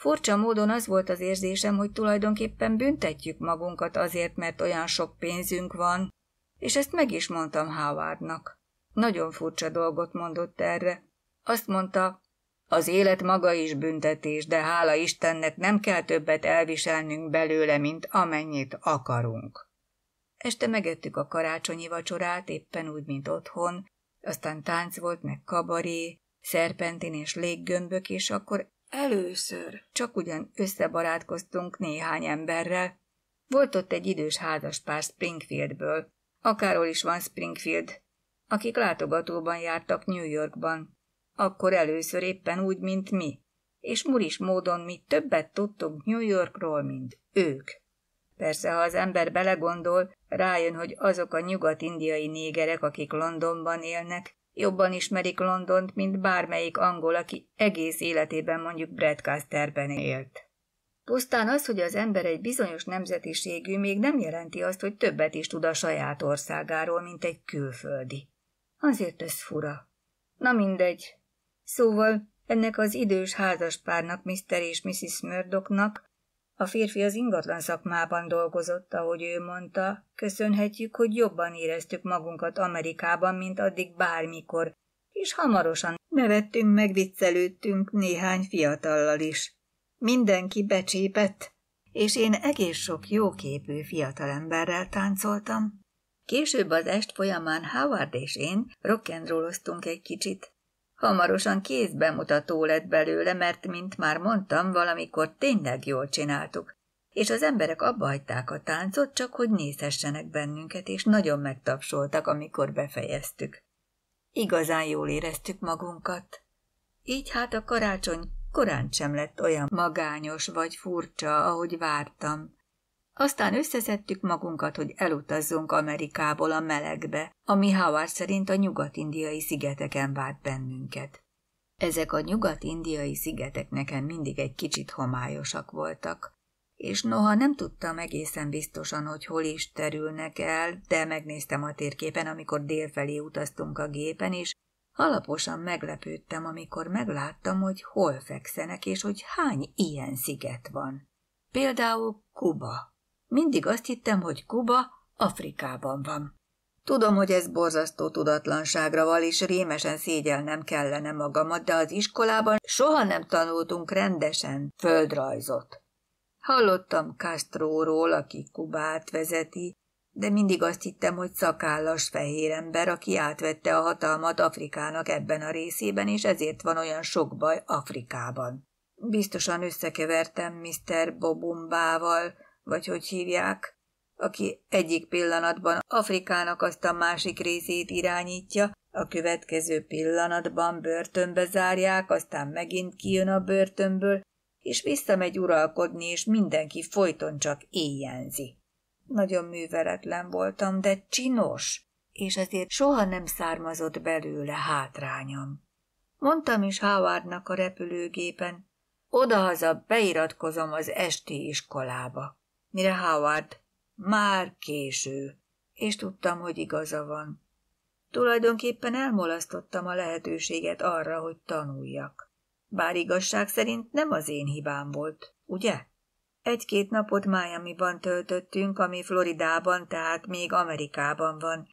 Furcsa módon az volt az érzésem, hogy tulajdonképpen büntetjük magunkat azért, mert olyan sok pénzünk van, és ezt meg is mondtam Howardnak. Nagyon furcsa dolgot mondott erre. Azt mondta, az élet maga is büntetés, de hála Istennek nem kell többet elviselnünk belőle, mint amennyit akarunk. Este megettük a karácsonyi vacsorát, éppen úgy, mint otthon, aztán tánc volt, meg kabaré, szerpentin és léggömbök, és akkor Először csak ugyan összebarátkoztunk néhány emberrel. Volt ott egy idős házaspár Springfieldből, akárhol is van Springfield, akik látogatóban jártak New Yorkban. Akkor először éppen úgy, mint mi. És muris módon mi többet tudtunk New Yorkról, mint ők. Persze, ha az ember belegondol, rájön, hogy azok a nyugat-indiai négerek, akik Londonban élnek, Jobban ismerik Londont, mint bármelyik angol, aki egész életében mondjuk Bradcasterben élt. Pusztán az, hogy az ember egy bizonyos nemzetiségű, még nem jelenti azt, hogy többet is tud a saját országáról, mint egy külföldi. Azért ez fura. Na mindegy. Szóval ennek az idős házaspárnak, Mr. és Mrs. Murdochnak a férfi az ingatlan szakmában dolgozott, ahogy ő mondta, köszönhetjük, hogy jobban éreztük magunkat Amerikában, mint addig bármikor, és hamarosan nevettünk, megviccelődtünk néhány fiatallal is. Mindenki becsépett, és én egész sok jóképű fiatalemberrel táncoltam. Később az est folyamán Howard és én rock'n'rolloztunk egy kicsit. Hamarosan kézbemutató lett belőle, mert, mint már mondtam, valamikor tényleg jól csináltuk, és az emberek abba hagyták a táncot, csak hogy nézhessenek bennünket, és nagyon megtapsoltak, amikor befejeztük. Igazán jól éreztük magunkat. Így hát a karácsony korán sem lett olyan magányos vagy furcsa, ahogy vártam, aztán összeszedtük magunkat, hogy elutazzunk Amerikából a melegbe, ami Howard szerint a nyugat-indiai szigeteken várt bennünket. Ezek a nyugat-indiai szigetek nekem mindig egy kicsit homályosak voltak, és noha nem tudtam egészen biztosan, hogy hol is terülnek el, de megnéztem a térképen, amikor délfelé utaztunk a gépen, és alaposan meglepődtem, amikor megláttam, hogy hol fekszenek, és hogy hány ilyen sziget van. Például Kuba, mindig azt hittem, hogy Kuba Afrikában van. Tudom, hogy ez borzasztó tudatlanságra val, és rémesen szégyelnem kellene magamat, de az iskolában soha nem tanultunk rendesen földrajzot. Hallottam Castro-ról, aki Kubát vezeti, de mindig azt hittem, hogy szakállas fehér ember, aki átvette a hatalmat Afrikának ebben a részében, és ezért van olyan sok baj Afrikában. Biztosan összekevertem Mr. Bobumbával, vagy hogy hívják, aki egyik pillanatban Afrikának azt a másik részét irányítja, a következő pillanatban börtönbe zárják, aztán megint kijön a börtönből, és visszamegy uralkodni, és mindenki folyton csak éjjelzi. Nagyon műveletlen voltam, de csinos, és azért soha nem származott belőle hátrányom. Mondtam is Howardnak a repülőgépen, odahaza beiratkozom az esti iskolába mire Howard már késő, és tudtam, hogy igaza van. Tulajdonképpen elmulasztottam a lehetőséget arra, hogy tanuljak. Bár igazság szerint nem az én hibám volt, ugye? Egy-két napot Miami-ban töltöttünk, ami Floridában, tehát még Amerikában van,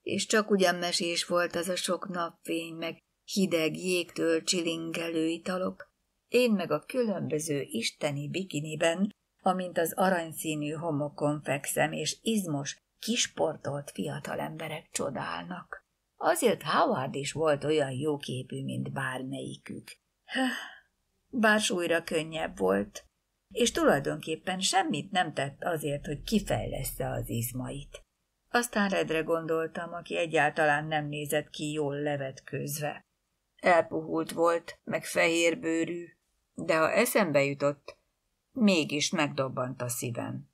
és csak ugyan mesés volt az a sok napfény, meg hideg jégtől csilingelő italok. Én meg a különböző isteni bikiniben amint az aranyszínű homokon fekszem, és izmos, kisportolt fiatal emberek csodálnak. Azért Howard is volt olyan jóképű, mint bármelyikük. Bár újra könnyebb volt, és tulajdonképpen semmit nem tett azért, hogy kifejleszte az izmait. Aztán Redre gondoltam, aki egyáltalán nem nézett ki jól levetkőzve. Elpuhult volt, meg fehérbőrű, de ha eszembe jutott, Mégis megdobbant a szívem.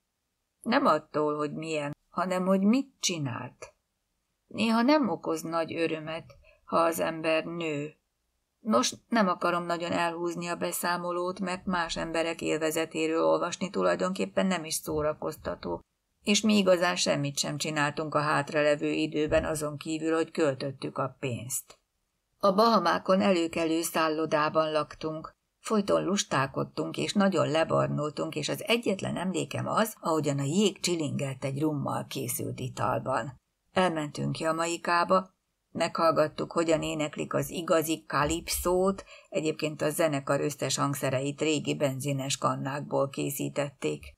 Nem attól, hogy milyen, hanem hogy mit csinált. Néha nem okoz nagy örömet, ha az ember nő. Nos, nem akarom nagyon elhúzni a beszámolót, mert más emberek élvezetéről olvasni tulajdonképpen nem is szórakoztató, és mi igazán semmit sem csináltunk a hátralevő időben azon kívül, hogy költöttük a pénzt. A Bahamákon előkelő szállodában laktunk, Folyton lustálkodtunk, és nagyon lebarnultunk, és az egyetlen emlékem az, ahogyan a jég csilingelt egy rummal készült italban. Elmentünk Jamaikába, Meghallgattuk, hogyan éneklik az igazi kalipszót, egyébként a zenekar összes hangszereit régi benzines kannákból készítették.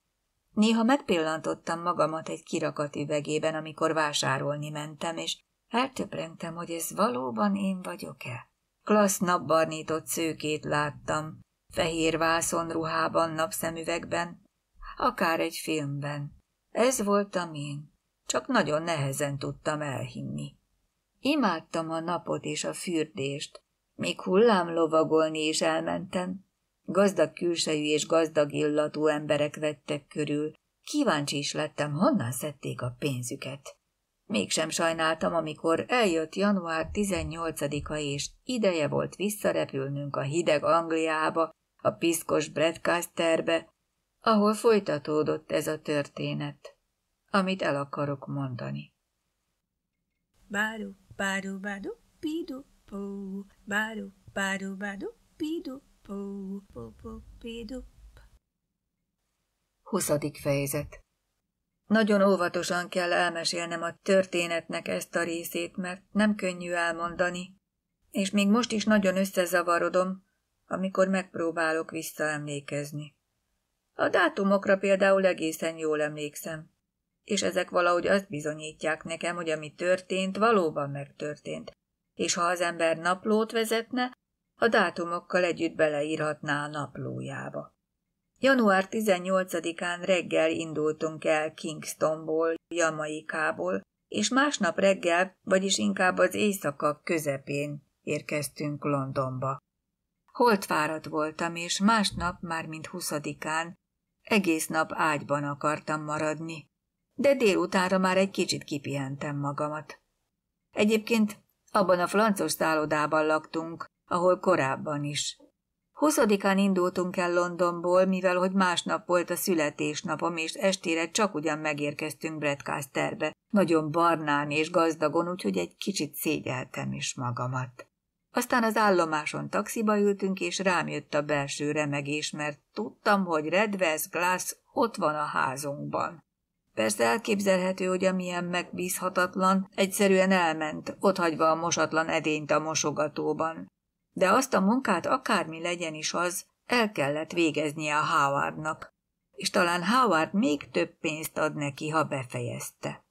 Néha megpillantottam magamat egy kirakat üvegében, amikor vásárolni mentem, és eltöprengtem, hogy ez valóban én vagyok-e. Klassz napbarnított szőkét láttam, fehér ruhában napszemüvegben, akár egy filmben. Ez voltam én, csak nagyon nehezen tudtam elhinni. Imádtam a napot és a fürdést, még lovagolni is elmentem. Gazdag külsejű és gazdag illatú emberek vettek körül. Kíváncsi is lettem, honnan szedték a pénzüket. Mégsem sajnáltam, amikor eljött január 18-a, és ideje volt visszarepülnünk a hideg Angliába, a piszkos Bradcasterbe, ahol folytatódott ez a történet, amit el akarok mondani. Báru, báru, báru, pidu, pó, báru, báru, báru, pidu, pó, pó, pó, pidu, 20. fejezet nagyon óvatosan kell elmesélnem a történetnek ezt a részét, mert nem könnyű elmondani, és még most is nagyon összezavarodom, amikor megpróbálok visszaemlékezni. A dátumokra például egészen jól emlékszem, és ezek valahogy azt bizonyítják nekem, hogy ami történt, valóban megtörtént, és ha az ember naplót vezetne, a dátumokkal együtt beleírhatná a naplójába. Január 18-án reggel indultunk el Kingstonból, Jamaikából, és másnap reggel, vagyis inkább az éjszaka közepén érkeztünk Londonba. fáradt voltam, és másnap, már mint huszadikán, egész nap ágyban akartam maradni, de délutánra már egy kicsit kipihentem magamat. Egyébként abban a flancos szállodában laktunk, ahol korábban is Huszadikán indultunk el Londonból, mivel hogy másnap volt a születésnapom, és estére csak ugyan megérkeztünk Bretcasterbe. Nagyon barnán és gazdagon, úgyhogy egy kicsit szégyeltem is magamat. Aztán az állomáson taxiba ültünk, és rám jött a belső remegés, mert tudtam, hogy Redvers Glass ott van a házunkban. Persze elképzelhető, hogy amilyen megbízhatatlan, egyszerűen elment, otthagyva a mosatlan edényt a mosogatóban de azt a munkát akármi legyen is az, el kellett végeznie a Howardnak, és talán Howard még több pénzt ad neki, ha befejezte.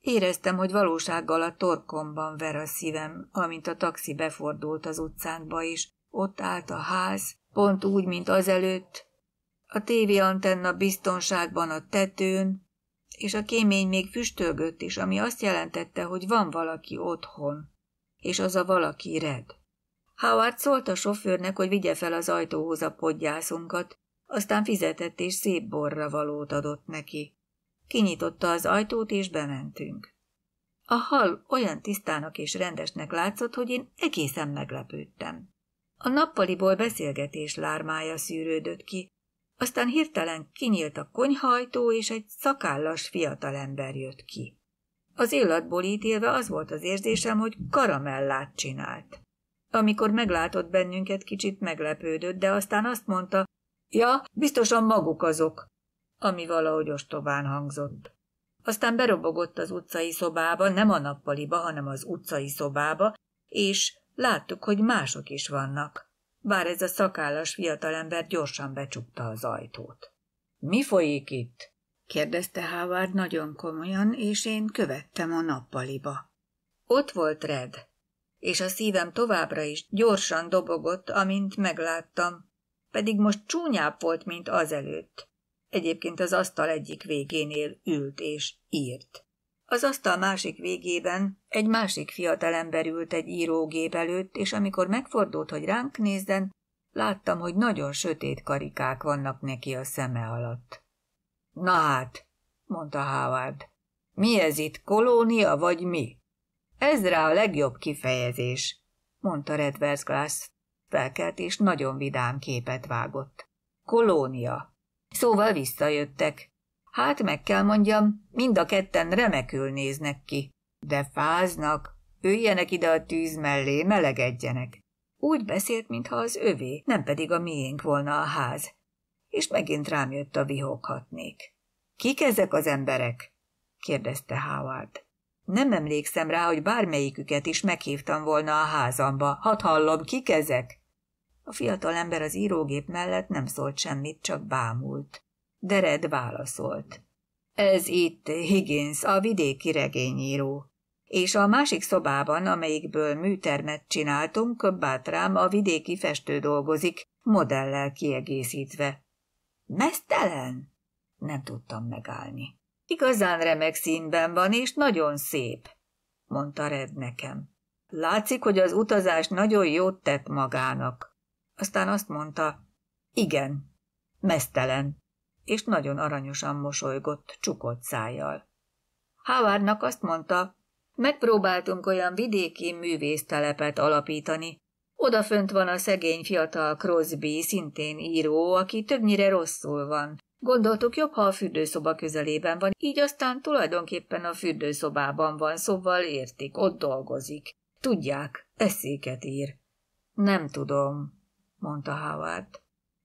Éreztem, hogy valósággal a torkomban ver a szívem, amint a taxi befordult az utcánkba is. Ott állt a ház, pont úgy, mint azelőtt. A tévi antenna biztonságban a tetőn, és a kémény még füstölgött is, ami azt jelentette, hogy van valaki otthon, és az a valaki red. Howard szólt a sofőrnek, hogy vigye fel az ajtóhoz a podgyászunkat, aztán fizetett és szép borra valót adott neki. Kinyitotta az ajtót, és bementünk. A hal olyan tisztának és rendesnek látszott, hogy én egészen meglepődtem. A nappaliból beszélgetés lármája szűrődött ki, aztán hirtelen kinyílt a konyhajtó, és egy szakállas fiatalember jött ki. Az illatból ítélve az volt az érzésem, hogy karamellát csinált. Amikor meglátott bennünket, kicsit meglepődött, de aztán azt mondta, ja, biztosan maguk azok, ami valahogy ostobán hangzott. Aztán berobogott az utcai szobába, nem a nappaliba, hanem az utcai szobába, és láttuk, hogy mások is vannak. Bár ez a szakállas fiatalember gyorsan becsukta az ajtót. Mi folyik itt? kérdezte Howard nagyon komolyan, és én követtem a nappaliba. Ott volt Red és a szívem továbbra is gyorsan dobogott, amint megláttam. Pedig most csúnyább volt, mint azelőtt. Egyébként az asztal egyik végénél ült és írt. Az asztal másik végében egy másik fiatalember ült egy írógép előtt, és amikor megfordult, hogy ránk nézzen, láttam, hogy nagyon sötét karikák vannak neki a szeme alatt. Na hát, mondta Howard, mi ez itt, kolónia vagy mi? Ez rá a legjobb kifejezés, mondta Redvers Glass. Felkelt és nagyon vidám képet vágott. Kolónia. Szóval visszajöttek. Hát meg kell mondjam, mind a ketten remekül néznek ki. De fáznak, üljenek ide a tűz mellé, melegedjenek. Úgy beszélt, mintha az övé, nem pedig a miénk volna a ház. És megint rám jött a vihoghatnék. Kik ezek az emberek? kérdezte Howard. Nem emlékszem rá, hogy bármelyiküket is meghívtam volna a házamba. Hadd hallom, kik ezek? A fiatal ember az írógép mellett nem szólt semmit, csak bámult. Dered válaszolt. Ez itt Higgins, a vidéki regényíró. És a másik szobában, amelyikből műtermet csináltunk, Bátrám a vidéki festő dolgozik, modellel kiegészítve. Mesztelen? Nem tudtam megállni. Igazán remek színben van, és nagyon szép, mondta Red nekem. Látszik, hogy az utazás nagyon jót tett magának. Aztán azt mondta, igen, mesztelen, és nagyon aranyosan mosolygott, csukott szájjal. Hávárnak azt mondta, megpróbáltunk olyan vidéki művésztelepet alapítani. Odafönt van a szegény fiatal Crosby, szintén író, aki többnyire rosszul van, Gondoltuk, jobb, ha a fürdőszoba közelében van, így aztán tulajdonképpen a fürdőszobában van, szóval értik, ott dolgozik. Tudják, eszéket ír. Nem tudom, mondta Howard.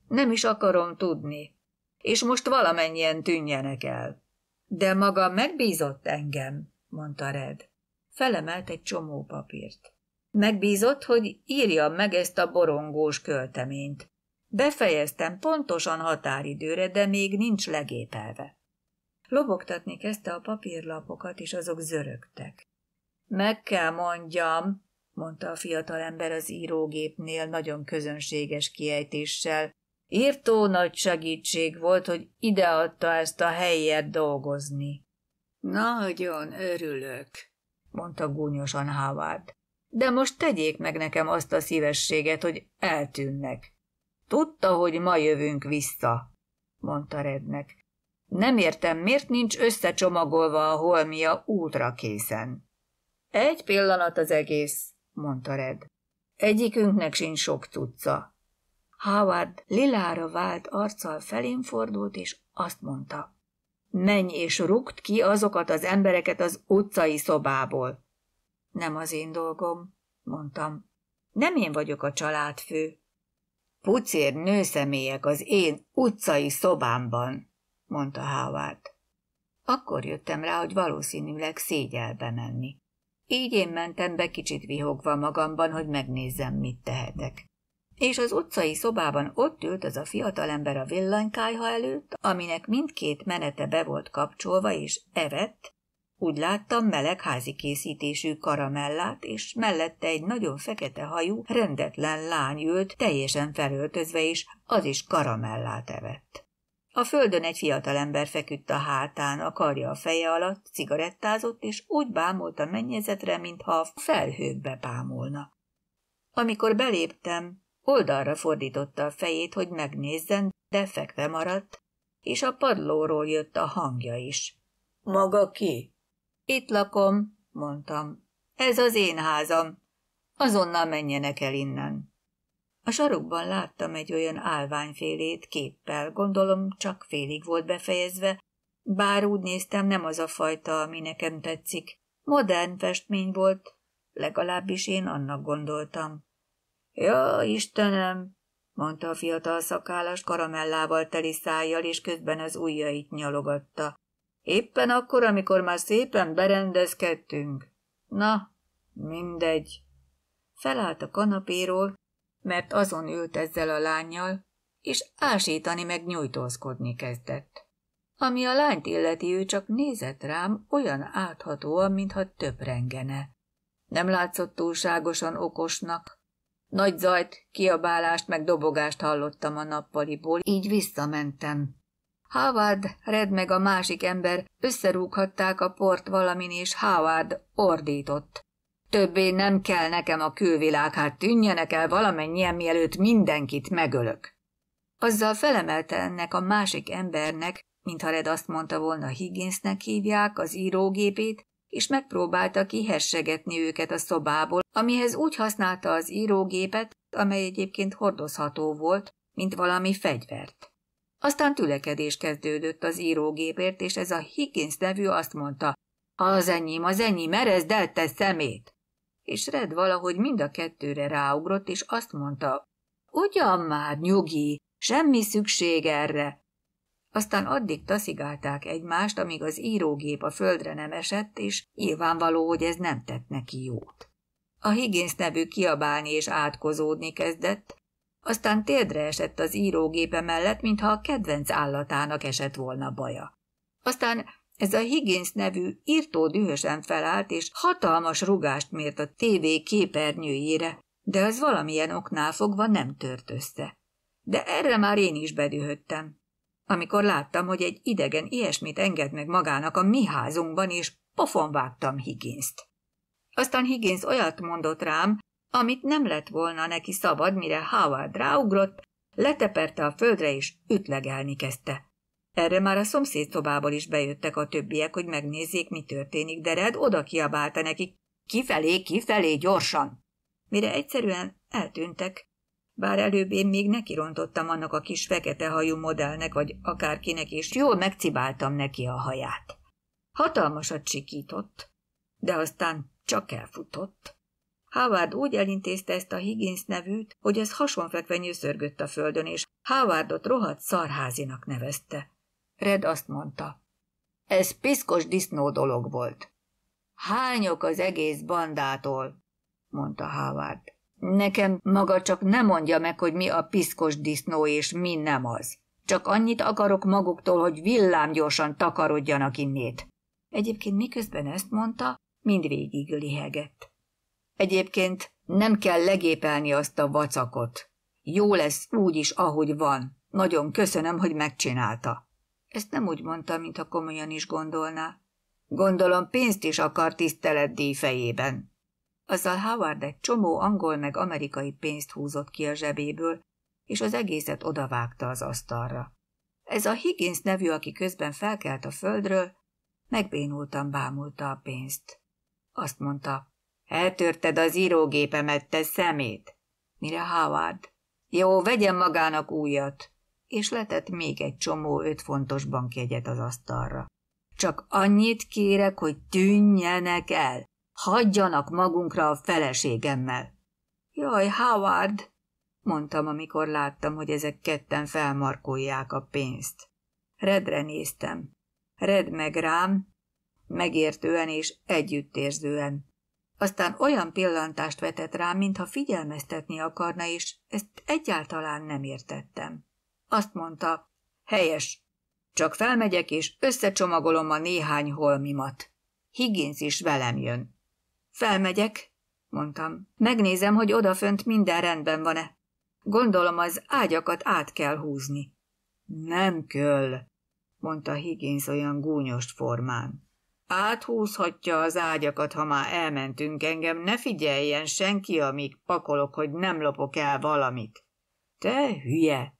Nem is akarom tudni. És most valamennyien tűnjenek el. De maga megbízott engem, mondta Red. Felemelt egy csomó papírt. Megbízott, hogy írja meg ezt a borongós költeményt. Befejeztem pontosan határidőre, de még nincs legépelve. Lobogtatni kezdte a papírlapokat, és azok zörögtek. Meg kell mondjam, mondta a fiatalember az írógépnél nagyon közönséges kiejtéssel. Írtó nagy segítség volt, hogy ideadta ezt a helyet dolgozni. Nagyon örülök, mondta gúnyosan Howard. De most tegyék meg nekem azt a szívességet, hogy eltűnnek. Tudta, hogy ma jövünk vissza, mondta Rednek. Nem értem, miért nincs összecsomagolva a holmia útra készen. Egy pillanat az egész, mondta Red. Egyikünknek sincs sok tudca. Howard lilára vált arccal felén fordult, és azt mondta. Menj és rukt ki azokat az embereket az utcai szobából. Nem az én dolgom, mondtam. Nem én vagyok a családfő. Pucér nőszemélyek az én utcai szobámban, mondta Howard. Akkor jöttem rá, hogy valószínűleg szégyel menni. Így én mentem be kicsit vihogva magamban, hogy megnézzem, mit tehetek. És az utcai szobában ott ült az a fiatalember a villanykájha előtt, aminek mindkét menete be volt kapcsolva és evett, úgy láttam meleg házi készítésű karamellát, és mellette egy nagyon fekete hajú, rendetlen lány ült, teljesen felöltözve is, az is karamellát evett. A földön egy fiatalember feküdt a hátán, a karja a feje alatt, cigarettázott, és úgy bámult a mennyezetre, mintha felhőkbe bámulna. Amikor beléptem, oldalra fordította a fejét, hogy megnézzen, de fekve maradt, és a padlóról jött a hangja is. – Maga ki? Itt lakom, mondtam. Ez az én házam. Azonnal menjenek el innen. A sarokban láttam egy olyan állványfélét képpel, gondolom csak félig volt befejezve, bár úgy néztem nem az a fajta, ami nekem tetszik. Modern festmény volt, legalábbis én annak gondoltam. Ja, Istenem, mondta a fiatal szakállas karamellával teli szájjal, és közben az ujjait nyalogatta. Éppen akkor, amikor már szépen berendezkedtünk. Na, mindegy. Felállt a kanapéról, mert azon ült ezzel a lányjal, és ásítani meg nyújtózkodni kezdett. Ami a lányt illeti, ő csak nézett rám olyan áthatóan, mintha töprengene. Nem látszott túlságosan okosnak. Nagy zajt, kiabálást meg dobogást hallottam a nappaliból, így visszamentem. Howard, Red meg a másik ember összerúghatták a port valamin, és Howard ordított. Többé nem kell nekem a külvilág, hát tűnjenek el valamennyien, mielőtt mindenkit megölök. Azzal felemelte ennek a másik embernek, mintha Red azt mondta volna Higginsnek hívják, az írógépét, és megpróbálta kihessegetni őket a szobából, amihez úgy használta az írógépet, amely egyébként hordozható volt, mint valami fegyvert. Aztán tülekedés kezdődött az írógépért, és ez a Higgins nevű azt mondta, az enyém, az enyém, erezd el, te szemét! És Red valahogy mind a kettőre ráugrott, és azt mondta, ugyan már, nyugi, semmi szükség erre. Aztán addig taszigálták egymást, amíg az írógép a földre nem esett, és nyilvánvaló, hogy ez nem tett neki jót. A Higgins nevű kiabálni és átkozódni kezdett, aztán térdre esett az írógépe mellett, mintha a kedvenc állatának esett volna baja. Aztán ez a Higgins nevű írtó dühösen felállt, és hatalmas rugást mért a tévé képernyőjére, de az valamilyen oknál fogva nem tört össze. De erre már én is bedühöttem. Amikor láttam, hogy egy idegen ilyesmit enged meg magának a mi házunkban, és pofon vágtam Higgins-t. Aztán Higgins olyat mondott rám, amit nem lett volna neki szabad, mire Howard ráugrott, leteperte a földre és ütlegelni kezdte. Erre már a szomszéd szobából is bejöttek a többiek, hogy megnézzék, mi történik, de Red oda kiabálta neki, kifelé, kifelé, gyorsan! Mire egyszerűen eltűntek, bár előbb én még nekirontottam annak a kis fekete hajú modellnek, vagy akárkinek, és jól megcibáltam neki a haját. Hatalmasat sikított, de aztán csak elfutott. Howard úgy elintézte ezt a Higgins nevűt, hogy ez hasonfekve nyűszörgött a földön, és Howardot rohadt szarházinak nevezte. Red azt mondta. Ez piszkos disznó dolog volt. Hányok az egész bandától, mondta Howard. Nekem maga csak ne mondja meg, hogy mi a piszkos disznó és mi nem az. Csak annyit akarok maguktól, hogy villámgyorsan takarodjanak innét. Egyébként miközben ezt mondta, mindvégig lihegett. Egyébként nem kell legépelni azt a vacakot. Jó lesz úgy is, ahogy van. Nagyon köszönöm, hogy megcsinálta. Ezt nem úgy mondta, mintha komolyan is gondolná. Gondolom pénzt is akar tiszteletdíj fejében. Azzal Howard egy csomó angol meg amerikai pénzt húzott ki a zsebéből, és az egészet odavágta az asztalra. Ez a Higgins nevű, aki közben felkelt a földről, megbénultan bámulta a pénzt. Azt mondta, Eltörted az írógépemet, te szemét! Mire Howard? Jó, vegyen magának újat! És letett még egy csomó öt fontos bankjegyet az asztalra. Csak annyit kérek, hogy tűnjenek el! Hagyjanak magunkra a feleségemmel! Jaj, Howard! mondtam, amikor láttam, hogy ezek ketten felmarkolják a pénzt. Redre néztem. Red meg rám, megértően és együttérzően. Aztán olyan pillantást vetett rám, mintha figyelmeztetni akarna, és ezt egyáltalán nem értettem. Azt mondta, helyes, csak felmegyek és összecsomagolom a néhány holmimat. Higgins is velem jön. Felmegyek, mondtam. Megnézem, hogy odafönt minden rendben van-e. Gondolom az ágyakat át kell húzni. Nem kell, mondta Higgins olyan gúnyos formán. Áthúzhatja az ágyakat, ha már elmentünk engem, ne figyeljen senki, amíg pakolok, hogy nem lopok el valamit. Te hülye,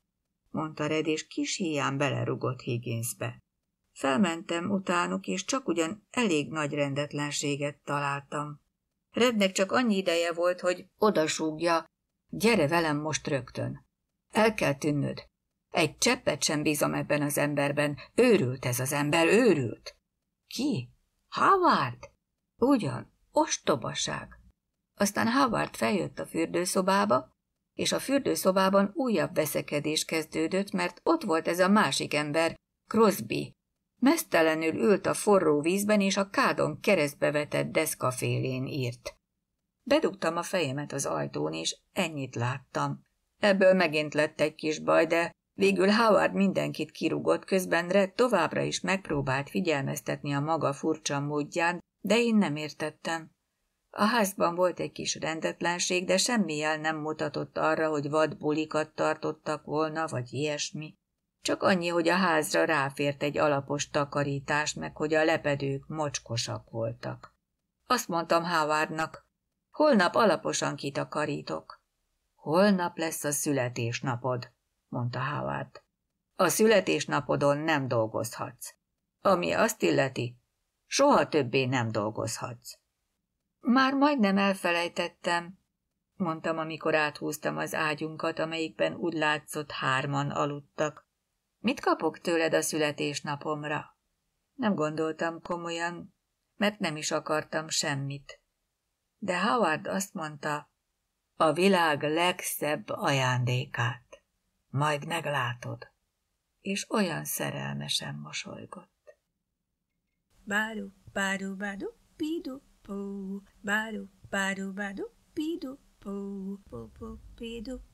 mondta Red, és kis híján belerugott Higginsbe. Felmentem utánuk, és csak ugyan elég nagy rendetlenséget találtam. Rednek csak annyi ideje volt, hogy odasúgja, gyere velem most rögtön. El kell tűnnöd. Egy cseppet sem bízom ebben az emberben, őrült ez az ember, őrült. Ki? Howard! Ugyan, ostobaság! Aztán Howard feljött a fürdőszobába, és a fürdőszobában újabb veszekedés kezdődött, mert ott volt ez a másik ember, Crosby. Mesztelenül ült a forró vízben, és a kádon keresztbe vetett deszkafélén írt. Bedugtam a fejemet az ajtón, és ennyit láttam. Ebből megint lett egy kis baj, de Végül Howard mindenkit kirúgott, közben Red továbbra is megpróbált figyelmeztetni a maga furcsa módján, de én nem értettem. A házban volt egy kis rendetlenség, de semmi jel nem mutatott arra, hogy vadbulikat tartottak volna, vagy ilyesmi. Csak annyi, hogy a házra ráfért egy alapos takarítás, meg hogy a lepedők mocskosak voltak. Azt mondtam Hávárnak, holnap alaposan kitakarítok. Holnap lesz a születésnapod mondta Howard. A születésnapodon nem dolgozhatsz. Ami azt illeti, soha többé nem dolgozhatsz. Már majdnem elfelejtettem, mondtam, amikor áthúztam az ágyunkat, amelyikben úgy látszott hárman aludtak. Mit kapok tőled a születésnapomra? Nem gondoltam komolyan, mert nem is akartam semmit. De Howard azt mondta, a világ legszebb ajándékát. Majd meglátod. És olyan szerelmesen mosolygott. Báru, báru, báru, pídu, pú, báru, báru, báru, pídu, pú, pú, pú, pú.